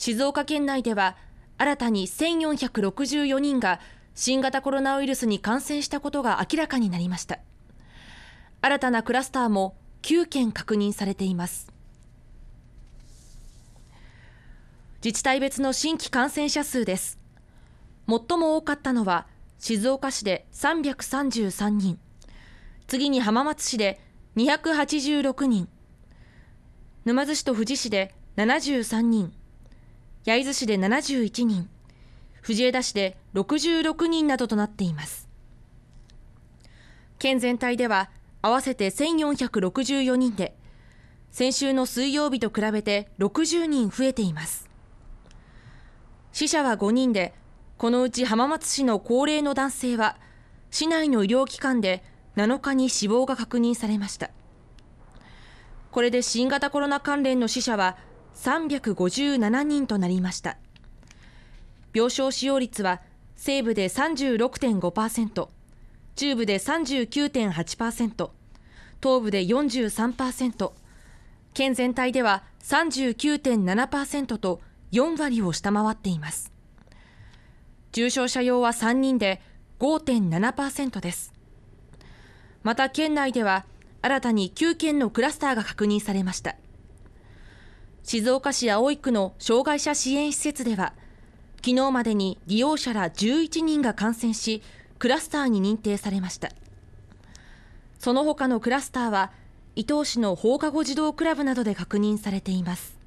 静岡県内では新たに1464人が新型コロナウイルスに感染したことが明らかになりました新たなクラスターも9件確認されています自治体別の新規感染者数です最も多かったのは静岡市で333人次に浜松市で286人沼津市と富士市で73人焼津市で71人、藤枝市で66人などとなっています。県全体では合わせて1464人で、先週の水曜日と比べて60人増えています。死者は5人で、このうち浜松市の高齢の男性は、市内の医療機関で7日に死亡が確認されました。これで新型コロナ関連の死者は357人となりました病床使用率は西部で36.5%中部で39.8%東部で43%県全体では39.7%と4割を下回っています重症者用は3人で5.7%ですまた県内では新たに9件のクラスターが確認されました静岡市葵区の障害者支援施設では昨日までに利用者ら11人が感染しクラスターに認定されましたその他のクラスターは伊東市の放課後児童クラブなどで確認されています